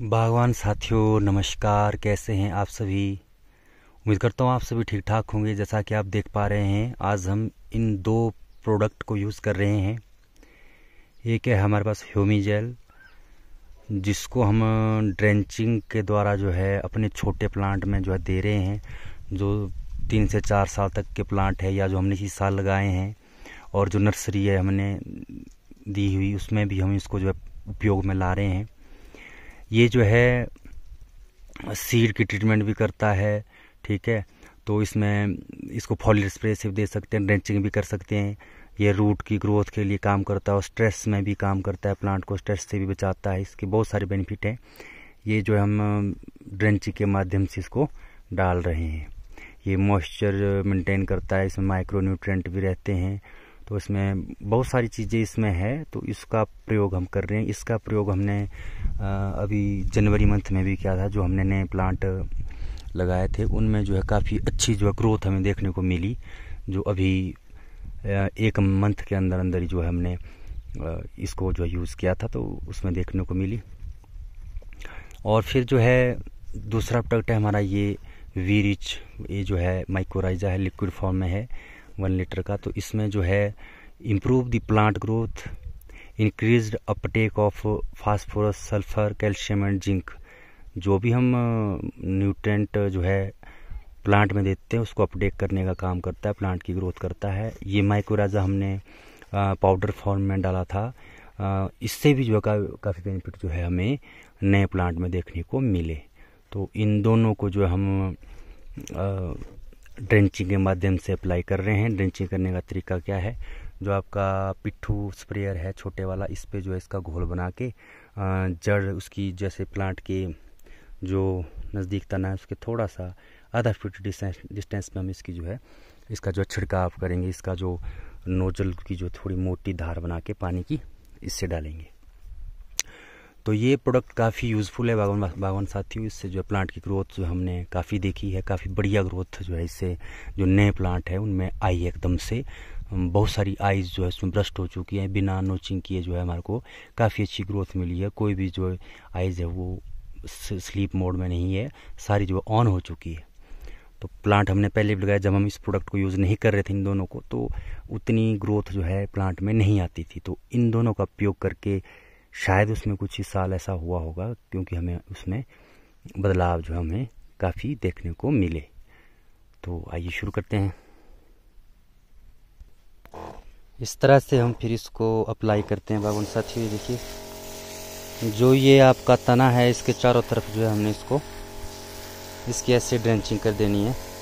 बागवान साथियों नमस्कार कैसे हैं आप सभी उम्मीद करता हूँ आप सभी ठीक ठाक होंगे जैसा कि आप देख पा रहे हैं आज हम इन दो प्रोडक्ट को यूज़ कर रहे हैं एक है हमारे पास ह्यूमी जेल जिसको हम ड्रेंचिंग के द्वारा जो है अपने छोटे प्लांट में जो है दे रहे हैं जो तीन से चार साल तक के प्लांट है या जो हमने इसी साल लगाए हैं और जो नर्सरी है हमने दी हुई उसमें भी हम इसको जो है उपयोग में ला रहे हैं ये जो है सीड की ट्रीटमेंट भी करता है ठीक है तो इसमें इसको फॉलियर स्प्रे से दे सकते हैं ड्रेंचिंग भी कर सकते हैं ये रूट की ग्रोथ के लिए काम करता है और स्ट्रेस में भी काम करता है प्लांट को स्ट्रेस से भी बचाता है इसके बहुत सारे बेनिफिट हैं ये जो हम ड्रेंचिंग के माध्यम से इसको डाल रहे हैं ये मॉइस्चर मेंटेन करता है इसमें माइक्रो न्यूट्रेंट भी रहते हैं तो इसमें बहुत सारी चीज़ें इसमें है तो इसका प्रयोग हम कर रहे हैं इसका प्रयोग हमने अभी जनवरी मंथ में भी किया था जो हमने नए प्लांट लगाए थे उनमें जो है काफ़ी अच्छी जो है ग्रोथ हमें देखने को मिली जो अभी एक मंथ के अंदर अंदर ही जो है हमने इसको जो यूज़ किया था तो उसमें देखने को मिली और फिर जो है दूसरा प्रोडक्ट है हमारा ये वी रिच ये जो है माइक्रोराइजा है लिक्विड फॉर्म में है वन लीटर का तो इसमें जो है improve the plant growth increase uptake of phosphorus sulphur calcium and zinc जो भी हम न्यूट्रेंट जो है प्लांट में देते हैं उसको अपडेक करने का काम करता है प्लांट की ग्रोथ करता है ये माइक्रोराजा हमने पाउडर फॉर्म में डाला था इससे भी जो का, काफ़ी बेनिफिट जो है हमें नए प्लांट में देखने को मिले तो इन दोनों को जो हम आ, ड्रेंचिंग के माध्यम से अप्लाई कर रहे हैं ड्रेंचिंग करने का तरीका क्या है जो आपका पिट्ठू स्प्रेयर है छोटे वाला इस पर जो है इसका घोल बना के जड़ उसकी जैसे प्लांट के जो नज़दीक तना है उसके थोड़ा सा आधा फीट डिस्टेंस में हम इसकी जो है इसका जो छिड़काव करेंगे इसका जो नोजल की जो थोड़ी मोटी धार बना के पानी की इससे डालेंगे तो ये प्रोडक्ट काफ़ी यूज़फुल है बागवान बागवान साथियों इससे जो है प्लांट की ग्रोथ जो हमने काफ़ी देखी है काफ़ी बढ़िया ग्रोथ जो है इससे जो नए प्लांट है उनमें आई एकदम से बहुत सारी आइज जो है उसमें ब्रस्ट हो चुकी है बिना नोचिंग किए जो है हमारे को काफ़ी अच्छी ग्रोथ मिली है कोई भी जो आइज है वो स्लीप मोड में नहीं है सारी जो ऑन हो चुकी है तो प्लांट हमने पहले भी लगाया जब हम इस प्रोडक्ट को यूज़ नहीं कर रहे थे इन दोनों को तो उतनी ग्रोथ जो है प्लांट में नहीं आती थी तो इन दोनों का उपयोग करके शायद उसमें कुछ ही साल ऐसा हुआ होगा क्योंकि हमें उसमें बदलाव जो है हमें काफ़ी देखने को मिले तो आइए शुरू करते हैं इस तरह से हम फिर इसको अप्लाई करते हैं बागवान साथियों देखिए जो ये आपका तना है इसके चारों तरफ जो है हमने इसको इसकी ऐसे ड्रेंचिंग कर देनी है